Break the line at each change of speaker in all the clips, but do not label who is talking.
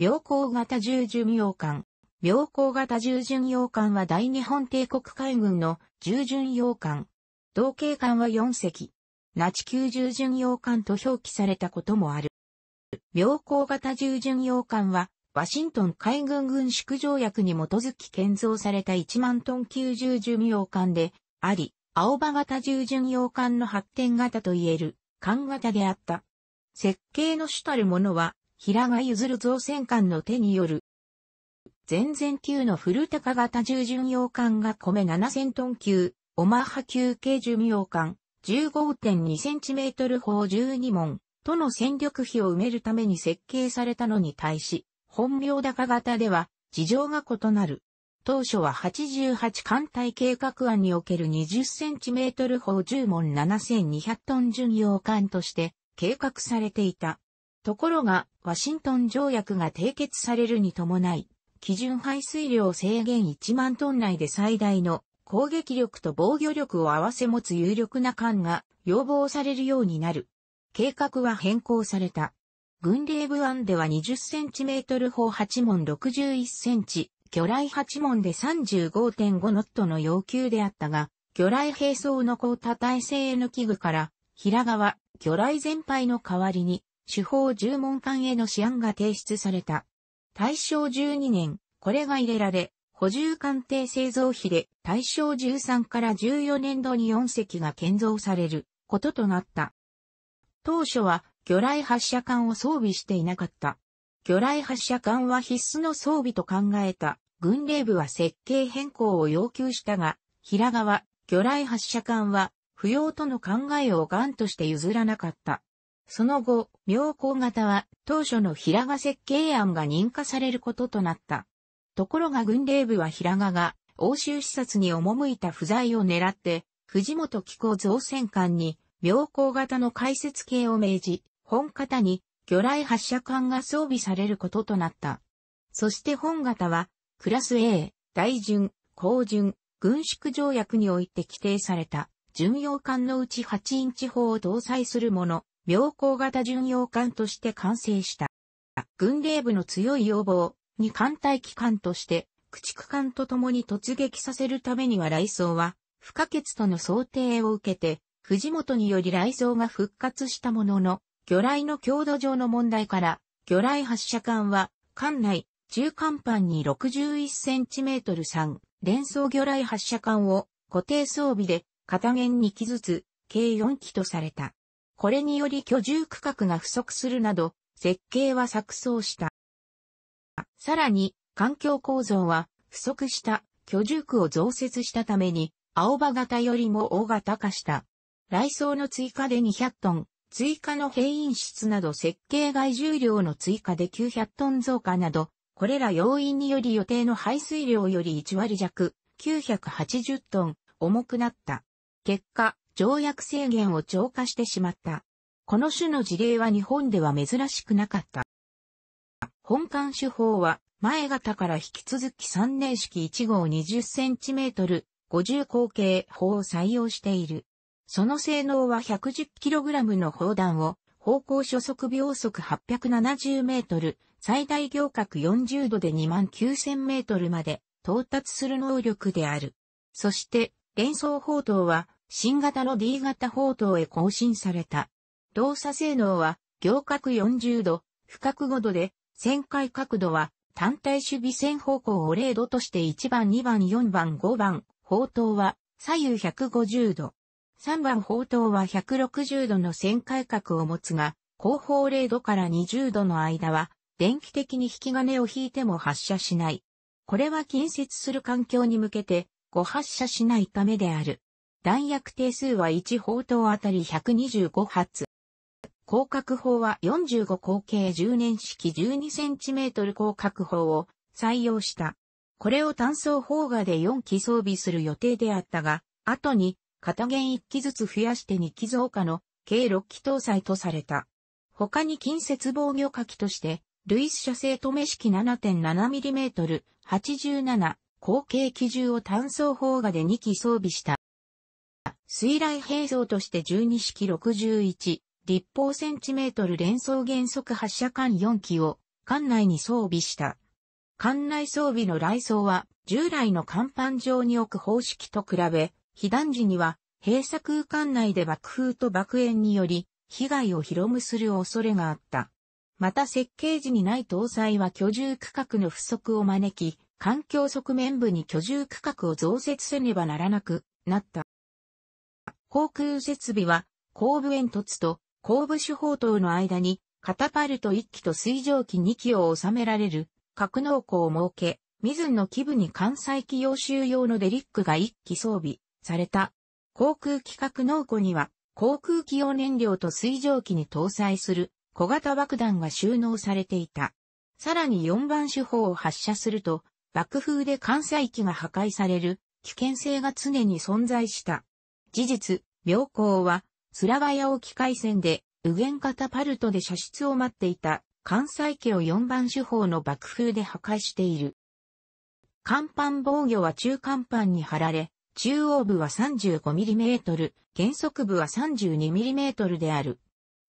妙高型従順洋艦。妙高型従順洋艦は大日本帝国海軍の従順洋艦。同型艦は4隻。ナチ級従順洋艦と表記されたこともある。妙高型従順洋艦は、ワシントン海軍軍縮条約に基づき建造された1万トン級従順洋艦で、あり、青葉型従順洋艦の発展型といえる、艦型であった。設計の主たるものは、平賀譲る造船艦の手による、前前級の古高型重巡洋艦が米7000トン級、オマハ級軽巡洋艦、1 5 2トル砲12門、との戦力比を埋めるために設計されたのに対し、本名高型では事情が異なる。当初は88艦隊計画案における2 0トル砲10門7200トン巡洋艦として計画されていた。ところが、ワシントン条約が締結されるに伴い、基準排水量制限1万トン内で最大の攻撃力と防御力を合わせ持つ有力な艦が要望されるようになる。計画は変更された。軍令部案では2 0トル砲8門6 1ンチ、魚雷8門で35.5ノットの要求であったが、魚雷兵装の高多体制の器具から、平川、魚雷全廃の代わりに、主法十門間への試案が提出された。大正12年、これが入れられ、補充官邸製造費で大正13から14年度に4隻が建造されることとなった。当初は魚雷発射管を装備していなかった。魚雷発射管は必須の装備と考えた軍令部は設計変更を要求したが、平川魚雷発射管は不要との考えをンとして譲らなかった。その後、妙高型は当初の平賀設計案が認可されることとなった。ところが軍令部は平賀が欧州視察に赴いた不在を狙って、藤本機構造船艦に妙高型の解説系を命じ、本型に魚雷発射管が装備されることとなった。そして本型は、クラス A、大巡、高順、軍縮条約において規定された、巡洋艦のうち8インチ砲を搭載するもの、妙高型巡洋艦として完成した。軍令部の強い要望に艦隊機関として駆逐艦と共に突撃させるためには雷装は不可欠との想定を受けて藤本により雷蔵が復活したものの魚雷の強度上の問題から魚雷発射管は艦内中艦板に 61cm 3連装魚雷発射管を固定装備で片弦2機ずつ計4機とされた。これにより居住区画が不足するなど、設計は錯綜した。さらに、環境構造は不足した居住区を増設したために、青葉型よりも大型化した。来層の追加で200トン、追加の閉院室など設計外重量の追加で900トン増加など、これら要因により予定の排水量より1割弱、980トン、重くなった。結果、条約制限を超過してしまった。この種の事例は日本では珍しくなかった。本館手法は、前型から引き続き3年式1号 20cm、50口径砲を採用している。その性能は 110kg の砲弾を、方向初速秒速 870m、最大行角40度で 29000m まで到達する能力である。そして、連装砲塔は、新型の D 型砲塔へ更新された。動作性能は、行角40度、不角5度で、旋回角度は、単体守備線方向を0度として1番、2番、4番、5番、砲塔は、左右150度。3番砲塔は160度の旋回角を持つが、後方0度から20度の間は、電気的に引き金を引いても発射しない。これは近接する環境に向けて、誤発射しないためである。弾薬定数は1砲塔あたり125発。広角砲は45口径10年式 12cm 広角砲を採用した。これを単装砲画で4機装備する予定であったが、後に片弦1機ずつ増やして2機増加の計6機搭載とされた。他に近接防御火器として、ルイス射精止め式 7.7mm87 口径機銃を単装砲画で2機装備した。水雷兵装として12式61立方センチメートル連装原則発射艦4機を艦内に装備した。艦内装備の雷装は従来の甲板上に置く方式と比べ、被弾時には閉鎖空間内で爆風と爆炎により被害を広むする恐れがあった。また設計時にない搭載は居住区画の不足を招き、環境側面部に居住区画を増設せねばならなくなった。航空設備は、後部煙突と後部手法等の間に、カタパルト1機と水蒸気2機を収められる、格納庫を設け、水の基部に関西機用収用のデリックが1機装備された。航空機格納庫には、航空機用燃料と水蒸気に搭載する小型爆弾が収納されていた。さらに4番手法を発射すると、爆風で関西機が破壊される危険性が常に存在した。事実、妙高は、スラワヤ沖海戦で、右舷型パルトで射出を待っていた、関西家を4番手法の爆風で破壊している。甲板防御は中甲板に張られ、中央部は 35mm、原則部は 32mm である。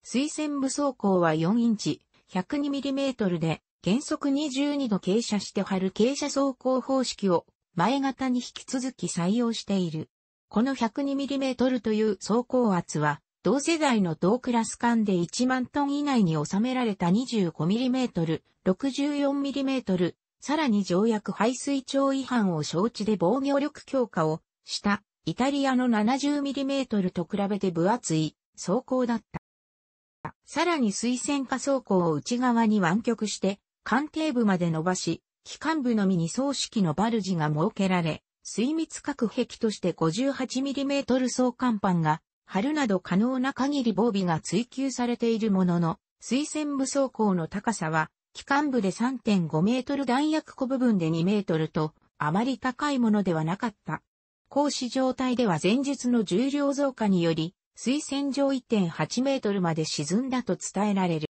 水線部走行は4インチ、102mm で、原則22度傾斜して張る傾斜走行方式を前型に引き続き採用している。この 102mm という走行圧は、同世代の同クラス間で1万トン以内に収められた 25mm、64mm、さらに条約排水潮違反を承知で防御力強化をしたイタリアの 70mm と比べて分厚い走行だった。さらに水線化走行を内側に湾曲して、艦艇部まで伸ばし、機関部のみに装式のバルジが設けられ、水密隔壁として 58mm 総甲板が、るなど可能な限り防備が追求されているものの、水線武装甲の高さは、機関部で3.5メートル弾薬庫部分で2メートルと、あまり高いものではなかった。行使状態では前述の重量増加により、水線上1.8メートルまで沈んだと伝えられる。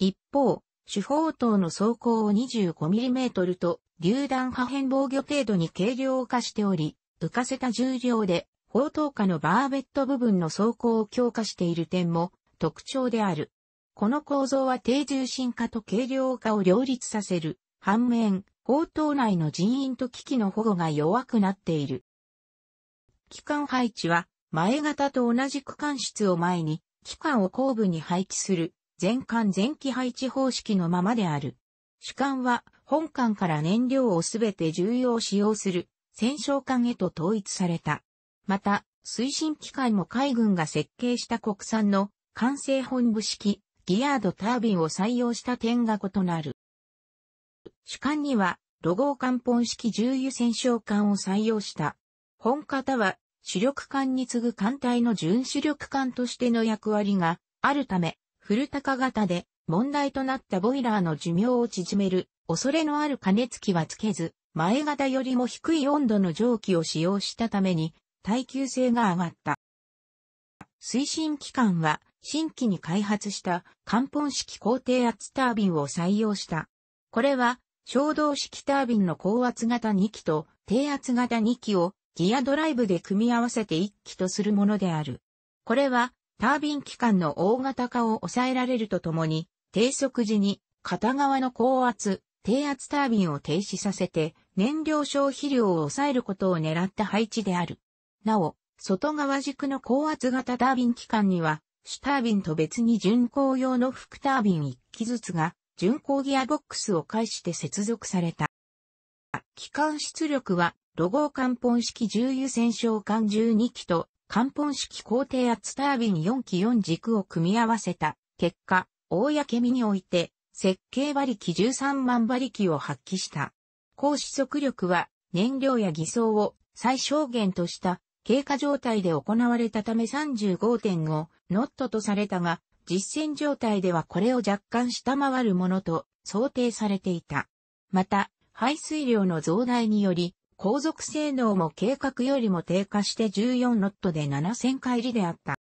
一方、主砲塔の装甲を 25mm と、榴弾破片防御程度に軽量化しており、浮かせた重量で、砲塔下のバーベット部分の装甲を強化している点も特徴である。この構造は低重心化と軽量化を両立させる。反面、砲塔内の人員と機器の保護が弱くなっている。機関配置は、前型と同じ区間室を前に、機関を後部に配置する全艦全機配置方式のままである。主艦は本艦から燃料をすべて重要使用する戦勝艦へと統一された。また、推進機械も海軍が設計した国産の完成本部式ギアードタービンを採用した点が異なる。主艦には、ロゴ艦本式重油戦勝艦を採用した。本型は主力艦に次ぐ艦隊の準主力艦としての役割があるため、古高型で問題となったボイラーの寿命を縮める恐れのある加熱器はつけず、前型よりも低い温度の蒸気を使用したために耐久性が上がった。推進機関は新規に開発した漢本式高低圧タービンを採用した。これは衝動式タービンの高圧型2機と低圧型2機をギアドライブで組み合わせて1機とするものである。これはタービン機関の大型化を抑えられるとともに、低速時に片側の高圧、低圧タービンを停止させて、燃料消費量を抑えることを狙った配置である。なお、外側軸の高圧型タービン機関には、主タービンと別に巡航用の副タービン1機ずつが、巡航ギアボックスを介して接続された。機関出力は、ロゴー管本式重油戦召艦12機と関本式高低圧タービン4機4軸を組み合わせた結果、大やけみにおいて設計馬力13万馬力を発揮した。高出速力は燃料や偽装を最小限とした経過状態で行われたため35.5ノットとされたが、実践状態ではこれを若干下回るものと想定されていた。また、排水量の増大により、後続性能も計画よりも低下して14ノットで7000回りであった。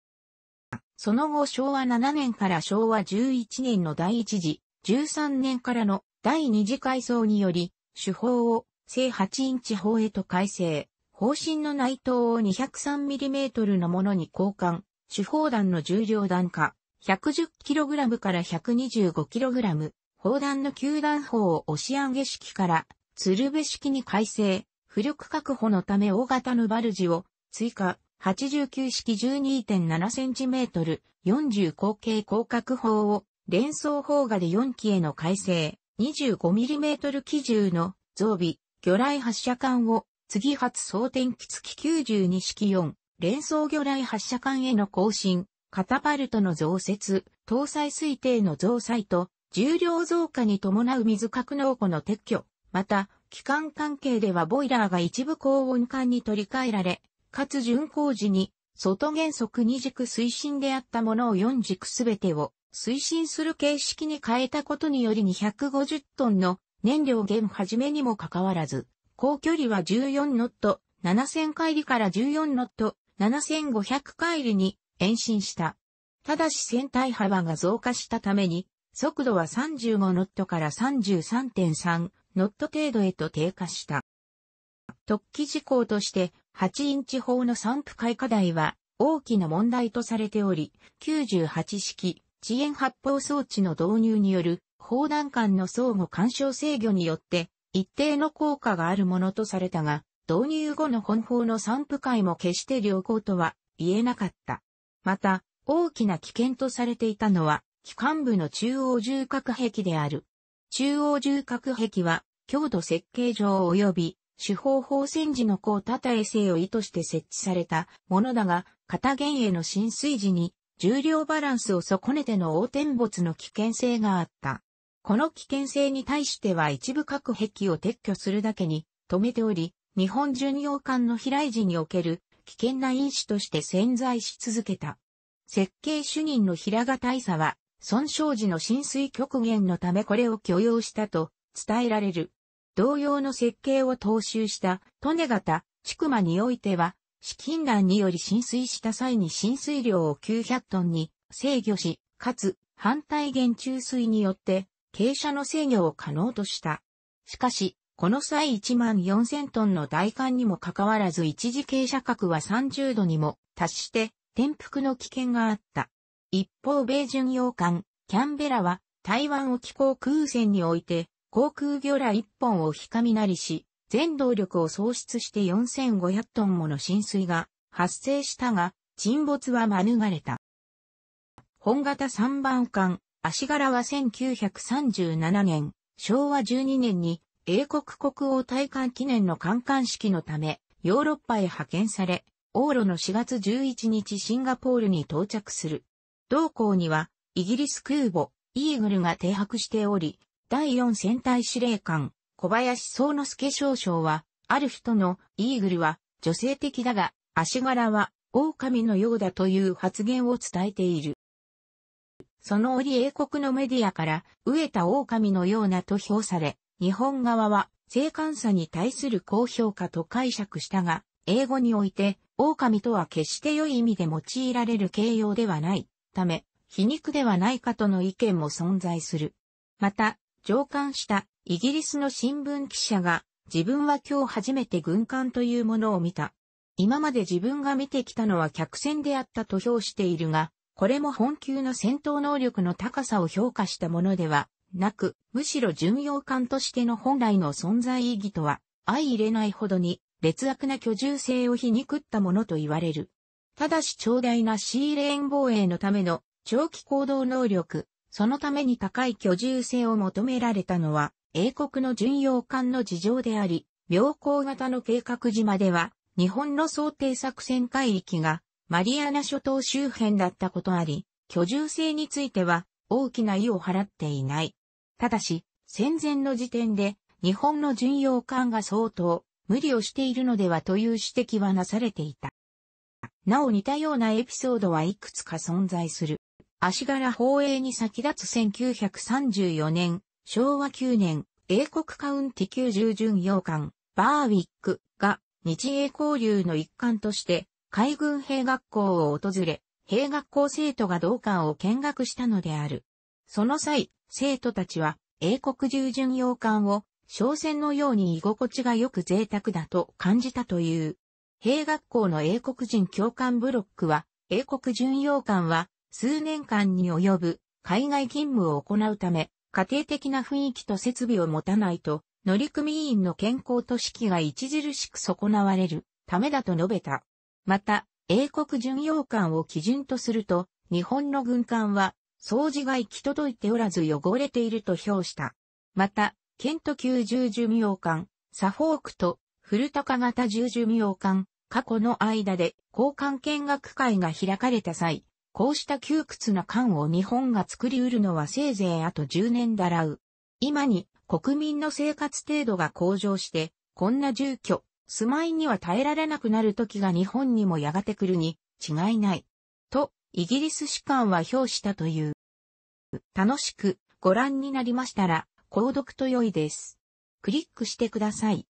その後昭和7年から昭和11年の第一次、13年からの第二次改装により、手法を正8インチ砲へと改正、方針の内藤を 203mm のものに交換、手砲弾の重量弾化、110kg から 125kg、砲弾の球弾砲を押し上げ式から、鶴瓶式に改正、浮力確保のため大型のバルジを追加、89式 12.7cm、40口径広角砲を連装砲画で4機への改正、25mm 機銃の増備、魚雷発射管を次発装填機付き92式4、連装魚雷発射管への更新、カタパルトの増設、搭載推定の増載と、重量増加に伴う水格納庫の撤去、また、機関関係ではボイラーが一部高温管に取り替えられ、かつ巡航時に、外原則二軸推進であったものを四軸すべてを推進する形式に変えたことにより250トンの燃料減じめにもかかわらず、高距離は14ノット、7000回りから14ノット、7500回りに延伸した。ただし船体幅が増加したために、速度は35ノットから33.3ノット程度へと低下した。特記事項として8インチ砲の散布開花台は大きな問題とされており、98式遅延発砲装置の導入による砲弾間の相互干渉制御によって一定の効果があるものとされたが、導入後の本砲の散布会も決して良好とは言えなかった。また、大きな危険とされていたのは、機関部の中央重角壁である。中央重角壁は強度設計上及び手法法線時の高多体制を意図して設置されたものだが、片原への浸水時に重量バランスを損ねての横転没の危険性があった。この危険性に対しては一部各壁を撤去するだけに止めており、日本巡洋艦の飛来時における危険な因子として潜在し続けた。設計主任の平賀大佐は、損傷時の浸水極限のためこれを許容したと伝えられる。同様の設計を踏襲した利根型、筑曲においては、資金難により浸水した際に浸水量を900トンに制御し、かつ反対減注水によって傾斜の制御を可能とした。しかし、この際1万4000トンの大艦にもかかわらず一時傾斜角は30度にも達して転覆の危険があった。一方米巡洋艦キャンベラは台湾沖航空戦において航空魚雷一本を干なりし、全動力を喪失して4500トンもの浸水が発生したが、沈没は免れた。本型3番艦、足柄は1937年、昭和12年に英国国王大冠記念の観艦式のため、ヨーロッパへ派遣され、往路の4月11日シンガポールに到着する。同港には、イギリス空母、イーグルが停泊しており、第4戦隊司令官、小林宗之助少将は、ある人のイーグルは女性的だが、足柄は狼のようだという発言を伝えている。その折英国のメディアから、飢えた狼のようなと評され、日本側は、性感さに対する高評価と解釈したが、英語において、狼とは決して良い意味で用いられる形容ではない、ため、皮肉ではないかとの意見も存在する。また、上官したイギリスの新聞記者が自分は今日初めて軍艦というものを見た。今まで自分が見てきたのは客船であったと評しているが、これも本級の戦闘能力の高さを評価したものではなく、むしろ巡洋艦としての本来の存在意義とは相入れないほどに劣悪な居住性を皮肉ったものと言われる。ただし長大なシーレーン防衛のための長期行動能力、そのために高い居住性を求められたのは、英国の巡洋艦の事情であり、妙高型の計画島では、日本の想定作戦海域が、マリアナ諸島周辺だったことあり、居住性については、大きな意を払っていない。ただし、戦前の時点で、日本の巡洋艦が相当、無理をしているのではという指摘はなされていた。なお似たようなエピソードはいくつか存在する。足柄放映に先立つ1934年、昭和9年、英国カウンティ九十巡洋艦、バーウィックが日英交流の一環として海軍兵学校を訪れ、兵学校生徒が同館を見学したのである。その際、生徒たちは英国従巡洋艦を商船のように居心地がよく贅沢だと感じたという。兵学校の英国人教官ブロックは、英国巡洋艦は数年間に及ぶ海外勤務を行うため、家庭的な雰囲気と設備を持たないと、乗組員の健康と士気が著しく損なわれるためだと述べた。また、英国巡洋艦を基準とすると、日本の軍艦は掃除が行き届いておらず汚れていると評した。また、ケント級十巡洋艦、サフォークと古高型十巡洋艦、過去の間で交換見学会が開かれた際、こうした窮屈な缶を日本が作り得るのはせいぜいあと10年だらう。今に国民の生活程度が向上して、こんな住居、住まいには耐えられなくなる時が日本にもやがて来るに違いない。と、イギリス士官は評したという。楽しくご覧になりましたら、購読と良いです。クリックしてください。